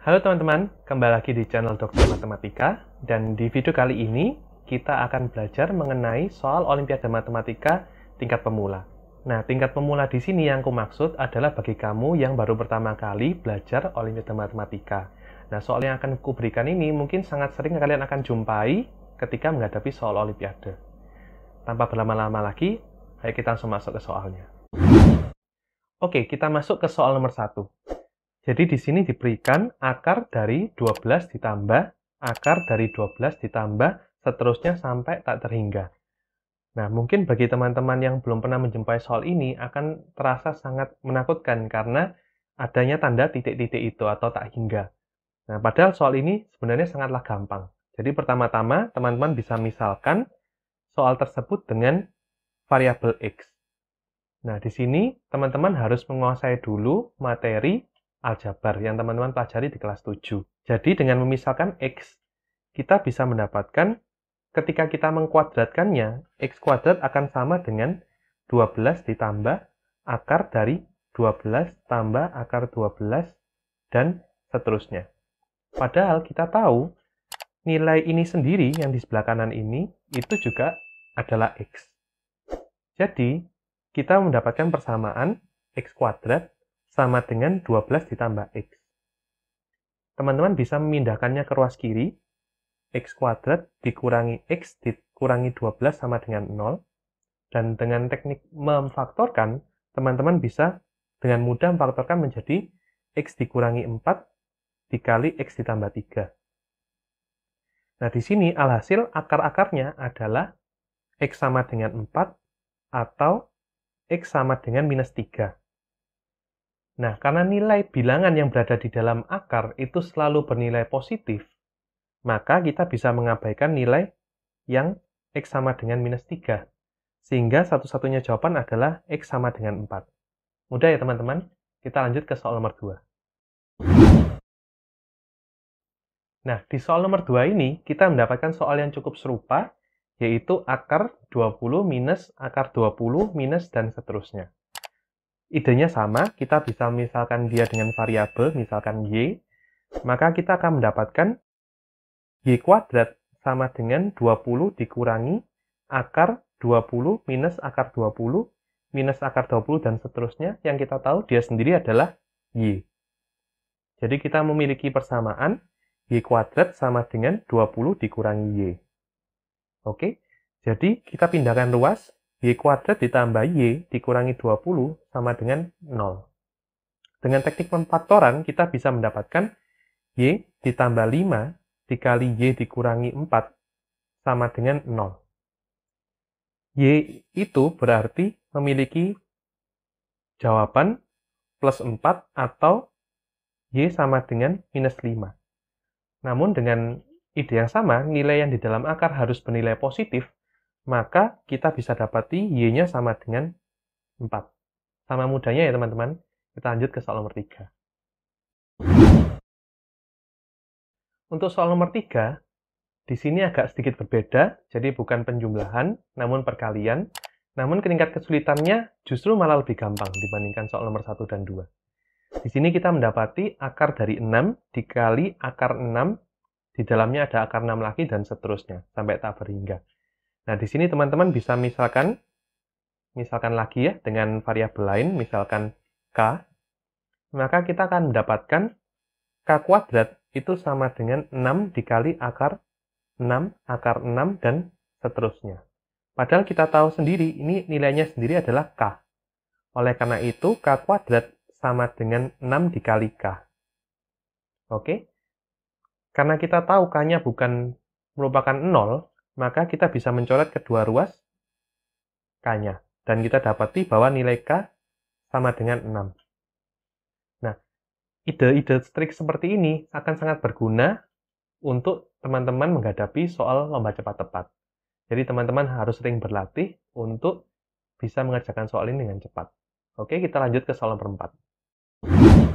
Halo teman-teman, kembali lagi di channel Dokter Matematika dan di video kali ini kita akan belajar mengenai soal Olimpiade Matematika tingkat pemula. Nah, tingkat pemula di sini yang aku maksud adalah bagi kamu yang baru pertama kali belajar Olimpiade Matematika. Nah, soal yang akan ku berikan ini mungkin sangat sering kalian akan jumpai ketika menghadapi soal Olimpiade. Tanpa berlama-lama lagi, ayo kita langsung masuk ke soalnya. Oke, kita masuk ke soal nomor satu. Jadi di sini diberikan akar dari 12 ditambah, akar dari 12 ditambah, seterusnya sampai tak terhingga. Nah, mungkin bagi teman-teman yang belum pernah menjumpai soal ini akan terasa sangat menakutkan karena adanya tanda titik-titik itu atau tak hingga. Nah, padahal soal ini sebenarnya sangatlah gampang. Jadi pertama-tama teman-teman bisa misalkan soal tersebut dengan variabel x. Nah, di sini teman-teman harus menguasai dulu materi aljabar yang teman-teman pelajari di kelas 7. Jadi dengan memisalkan X, kita bisa mendapatkan ketika kita mengkuadratkannya, X kuadrat akan sama dengan 12 ditambah akar dari 12 tambah akar 12 dan seterusnya. Padahal kita tahu nilai ini sendiri yang di sebelah kanan ini itu juga adalah X. Jadi, kita mendapatkan persamaan X kuadrat sama dengan 12 ditambah X. Teman-teman bisa memindahkannya ke ruas kiri, X kuadrat dikurangi X dikurangi 12 sama dengan 0, dan dengan teknik memfaktorkan, teman-teman bisa dengan mudah memfaktorkan menjadi X dikurangi 4 dikali X ditambah 3. Nah, di sini alhasil akar-akarnya adalah X sama dengan 4 atau X sama dengan minus 3. Nah, karena nilai bilangan yang berada di dalam akar itu selalu bernilai positif, maka kita bisa mengabaikan nilai yang X sama dengan minus 3. Sehingga satu-satunya jawaban adalah X sama dengan 4. Mudah ya teman-teman? Kita lanjut ke soal nomor 2. Nah, di soal nomor 2 ini kita mendapatkan soal yang cukup serupa, yaitu akar 20 minus akar 20 minus dan seterusnya idenya sama, kita bisa misalkan dia dengan variabel, misalkan y, maka kita akan mendapatkan y kuadrat sama dengan 20 dikurangi akar 20 minus akar 20 minus akar 20 dan seterusnya yang kita tahu dia sendiri adalah y. Jadi kita memiliki persamaan y kuadrat sama dengan 20 dikurangi y. Oke, jadi kita pindahkan ruas Y kuadrat ditambah Y dikurangi 20 sama dengan 0. Dengan teknik pemfaktoran, kita bisa mendapatkan Y ditambah 5 dikali Y dikurangi 4 sama dengan 0. Y itu berarti memiliki jawaban plus 4 atau Y sama dengan minus 5. Namun dengan ide yang sama, nilai yang di dalam akar harus bernilai positif maka kita bisa dapati Y-nya sama dengan 4. Sama mudahnya ya teman-teman, kita lanjut ke soal nomor 3. Untuk soal nomor 3, di sini agak sedikit berbeda, jadi bukan penjumlahan, namun perkalian. Namun tingkat kesulitannya justru malah lebih gampang dibandingkan soal nomor 1 dan 2. Di sini kita mendapati akar dari 6 dikali akar 6, di dalamnya ada akar 6 lagi dan seterusnya, sampai tak berhingga. Nah, di sini teman-teman bisa misalkan, misalkan lagi ya, dengan variabel lain, misalkan K, maka kita akan mendapatkan K kuadrat itu sama dengan 6 dikali akar 6, akar 6, dan seterusnya. Padahal kita tahu sendiri, ini nilainya sendiri adalah K. Oleh karena itu, K kuadrat sama dengan 6 dikali K. Oke? Karena kita tahu K-nya bukan merupakan 0, maka kita bisa mencoret kedua ruas K-nya. Dan kita dapati bahwa nilai K sama dengan 6. Nah, ide-ide trik seperti ini akan sangat berguna untuk teman-teman menghadapi soal lomba cepat tepat. Jadi teman-teman harus sering berlatih untuk bisa mengerjakan soal ini dengan cepat. Oke, kita lanjut ke soal nomor 4.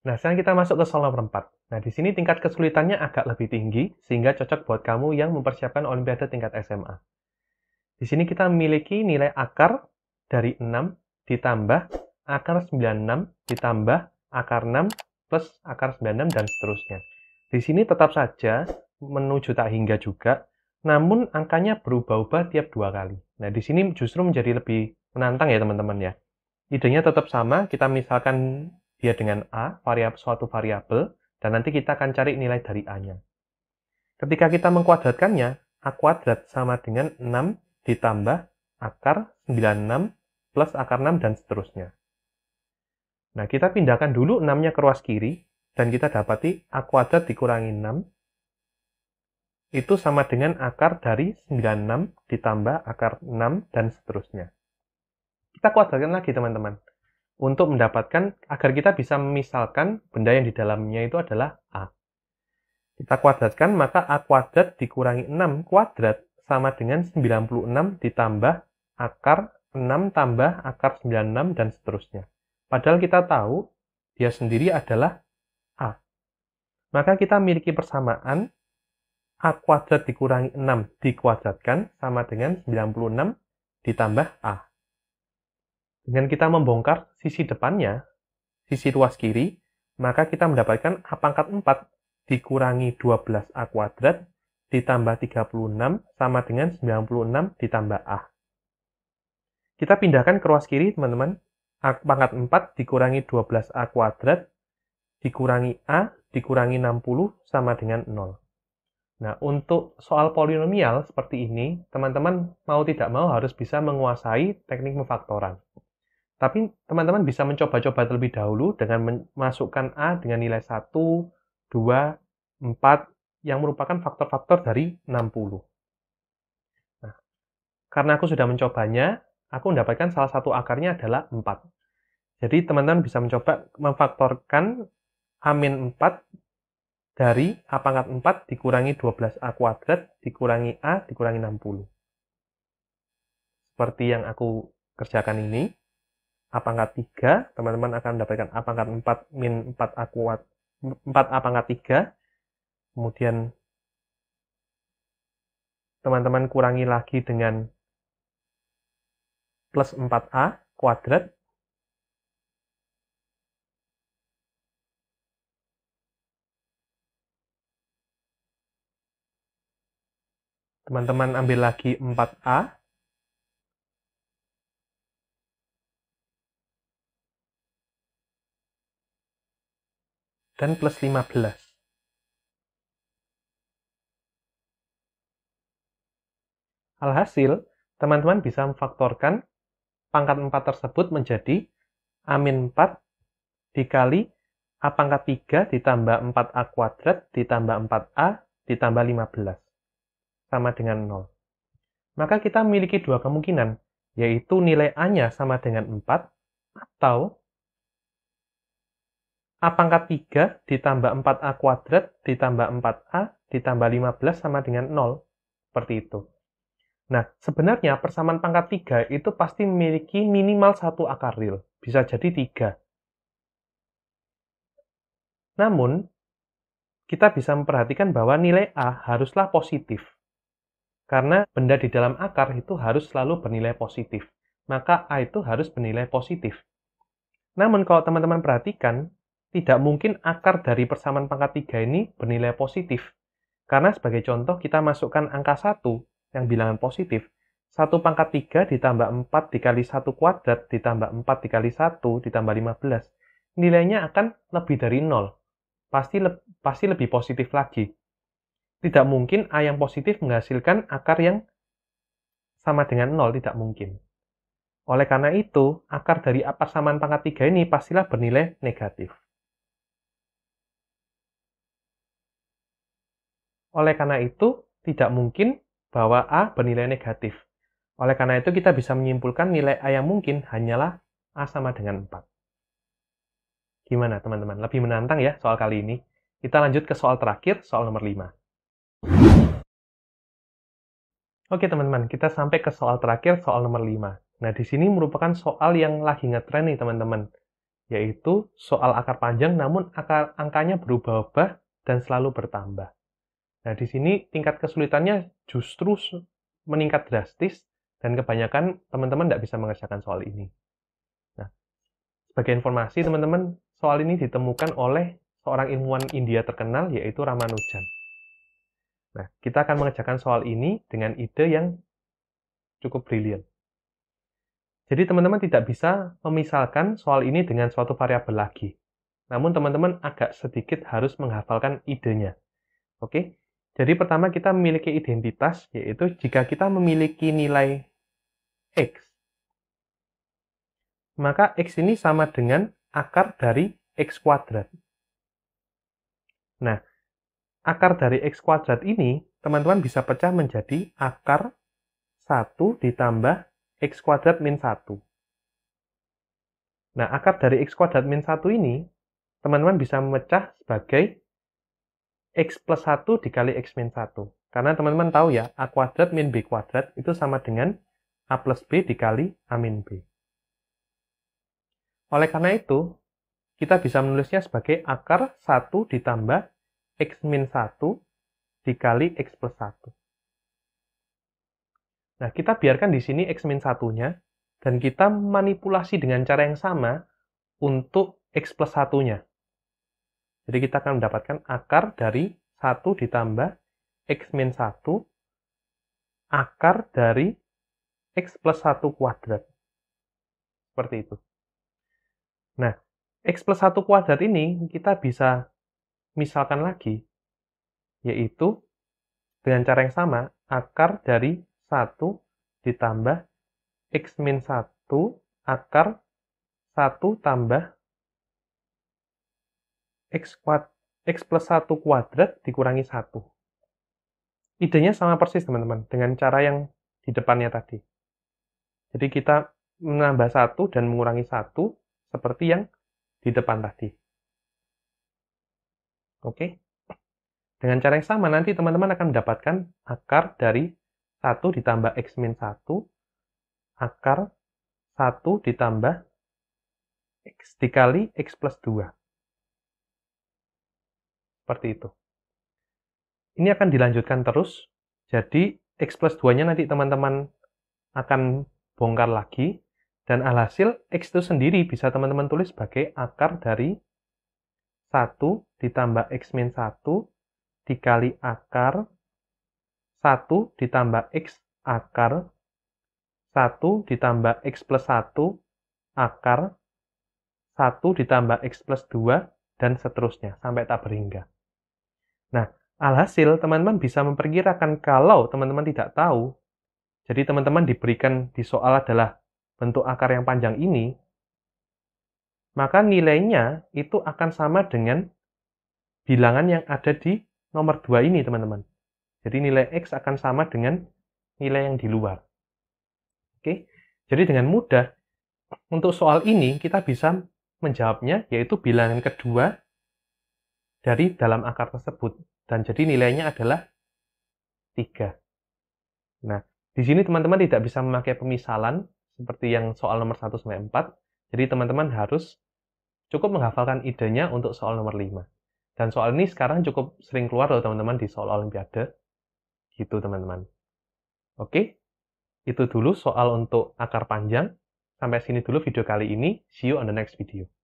Nah, sekarang kita masuk ke soal nomor 4. Nah, di sini tingkat kesulitannya agak lebih tinggi, sehingga cocok buat kamu yang mempersiapkan olimpiade tingkat SMA. Di sini kita memiliki nilai akar dari 6 ditambah akar 96 ditambah akar 6 plus akar 96 dan seterusnya. Di sini tetap saja menuju tak hingga juga, namun angkanya berubah-ubah tiap dua kali. Nah, di sini justru menjadi lebih menantang ya teman-teman ya. Idenya tetap sama, kita misalkan dia dengan A, variab, suatu variabel, dan nanti kita akan cari nilai dari A-nya. Ketika kita mengkuadratkannya, A kuadrat sama dengan 6 ditambah akar 96 plus akar 6 dan seterusnya. Nah, kita pindahkan dulu 6-nya ke ruas kiri, dan kita dapati A kuadrat dikurangi 6, itu sama dengan akar dari 96 ditambah akar 6 dan seterusnya. Kita kuadratkan lagi teman-teman untuk mendapatkan agar kita bisa memisalkan benda yang di dalamnya itu adalah A. Kita kuadratkan, maka A kuadrat dikurangi 6 kuadrat sama dengan 96 ditambah akar 6 tambah akar 96 dan seterusnya. Padahal kita tahu dia sendiri adalah A. Maka kita memiliki persamaan A kuadrat dikurangi 6 dikuadratkan sama dengan 96 ditambah A. Dengan kita membongkar sisi depannya, sisi ruas kiri, maka kita mendapatkan A pangkat 4 dikurangi 12A kuadrat ditambah 36 sama dengan 96 ditambah A. Kita pindahkan ke ruas kiri, teman-teman. A pangkat 4 dikurangi 12A kuadrat dikurangi A dikurangi 60 sama dengan 0. Nah, untuk soal polinomial seperti ini, teman-teman mau tidak mau harus bisa menguasai teknik memfaktoran. Tapi teman-teman bisa mencoba-coba terlebih dahulu dengan memasukkan A dengan nilai 1, 2, 4 yang merupakan faktor-faktor dari 60. Nah, karena aku sudah mencobanya, aku mendapatkan salah satu akarnya adalah 4. Jadi teman-teman bisa mencoba memfaktorkan A-4 dari A pangkat 4 dikurangi 12A kuadrat dikurangi A dikurangi 60. Seperti yang aku kerjakan ini. A pangkat 3, teman-teman akan mendapatkan A pangkat 4 min 4 A kuat 4 A pangkat 3. Kemudian teman-teman kurangi lagi dengan plus 4A kuadrat. Teman-teman ambil lagi 4A dan plus 15. Alhasil, teman-teman bisa memfaktorkan pangkat 4 tersebut menjadi A min 4 dikali A pangkat 3 ditambah 4A kuadrat ditambah 4A ditambah 15. Sama dengan 0. Maka kita memiliki dua kemungkinan, yaitu nilai A-nya sama dengan 4 atau A pangkat 3 ditambah 4A kuadrat ditambah 4A ditambah 15 sama dengan 0. Seperti itu. Nah, sebenarnya persamaan pangkat 3 itu pasti memiliki minimal satu akar real. Bisa jadi 3. Namun, kita bisa memperhatikan bahwa nilai A haruslah positif. Karena benda di dalam akar itu harus selalu bernilai positif. Maka A itu harus bernilai positif. Namun kalau teman-teman perhatikan, tidak mungkin akar dari persamaan pangkat 3 ini bernilai positif. Karena sebagai contoh kita masukkan angka 1 yang bilangan positif. 1 pangkat 3 ditambah 4 dikali 1 kuadrat ditambah 4 dikali 1 ditambah 15. Nilainya akan lebih dari 0. Pasti, le pasti lebih positif lagi. Tidak mungkin A yang positif menghasilkan akar yang sama dengan 0, tidak mungkin. Oleh karena itu, akar dari persamaan pangkat 3 ini pastilah bernilai negatif. Oleh karena itu, tidak mungkin bahwa A bernilai negatif. Oleh karena itu, kita bisa menyimpulkan nilai A yang mungkin hanyalah A sama dengan 4. Gimana teman-teman? Lebih menantang ya soal kali ini. Kita lanjut ke soal terakhir, soal nomor 5. Oke teman-teman, kita sampai ke soal terakhir, soal nomor 5. Nah, di sini merupakan soal yang lagi ngetren nih teman-teman, yaitu soal akar panjang namun akar angkanya berubah-ubah dan selalu bertambah. Nah, di sini tingkat kesulitannya justru meningkat drastis dan kebanyakan teman-teman tidak bisa mengerjakan soal ini. Nah, sebagai informasi teman-teman, soal ini ditemukan oleh seorang ilmuwan India terkenal yaitu Ramanujan. Nah, kita akan mengerjakan soal ini dengan ide yang cukup brilian. Jadi teman-teman tidak bisa memisalkan soal ini dengan suatu variabel lagi. Namun teman-teman agak sedikit harus menghafalkan idenya. Oke, jadi pertama kita memiliki identitas, yaitu jika kita memiliki nilai X, maka X ini sama dengan akar dari X kuadrat. Nah, akar dari X kuadrat ini, teman-teman bisa pecah menjadi akar 1 ditambah X kuadrat min 1. Nah, akar dari X kuadrat min 1 ini, teman-teman bisa memecah sebagai X plus 1 dikali X min 1. Karena teman-teman tahu ya, A kuadrat min B kuadrat itu sama dengan A plus B dikali A min B. Oleh karena itu, kita bisa menulisnya sebagai akar 1 ditambah X min 1 dikali X plus 1. Nah, kita biarkan di sini X min 1-nya, dan kita manipulasi dengan cara yang sama untuk X plus 1-nya. Jadi kita akan mendapatkan akar dari 1 ditambah x min 1 akar dari x plus 1 kuadrat. Seperti itu. Nah, x plus 1 kuadrat ini kita bisa misalkan lagi, yaitu dengan cara yang sama, akar dari 1 ditambah x min 1 akar 1 tambah X, kuat, X plus 1 kuadrat dikurangi 1. Idenya sama persis, teman-teman, dengan cara yang di depannya tadi. Jadi kita menambah 1 dan mengurangi 1 seperti yang di depan tadi. Oke. Dengan cara yang sama, nanti teman-teman akan mendapatkan akar dari 1 ditambah X min 1, akar 1 ditambah X dikali X plus 2. Seperti itu. Ini akan dilanjutkan terus. Jadi X plus 2-nya nanti teman-teman akan bongkar lagi. Dan alhasil X itu sendiri bisa teman-teman tulis sebagai akar dari 1 ditambah X min 1 dikali akar 1 ditambah X akar 1 ditambah X plus 1 akar 1 ditambah X plus 2 dan seterusnya sampai tak berhingga. Nah, alhasil teman-teman bisa memperkirakan kalau teman-teman tidak tahu, jadi teman-teman diberikan di soal adalah bentuk akar yang panjang ini, maka nilainya itu akan sama dengan bilangan yang ada di nomor 2 ini, teman-teman. Jadi nilai X akan sama dengan nilai yang di luar. Oke, jadi dengan mudah, untuk soal ini kita bisa menjawabnya, yaitu bilangan kedua dari dalam akar tersebut. Dan jadi nilainya adalah 3. Nah, di sini teman-teman tidak bisa memakai pemisalan seperti yang soal nomor 1 sampai 4. Jadi teman-teman harus cukup menghafalkan idenya untuk soal nomor 5. Dan soal ini sekarang cukup sering keluar loh teman-teman di soal olimpiade. Gitu teman-teman. Oke, itu dulu soal untuk akar panjang. Sampai sini dulu video kali ini. See you on the next video.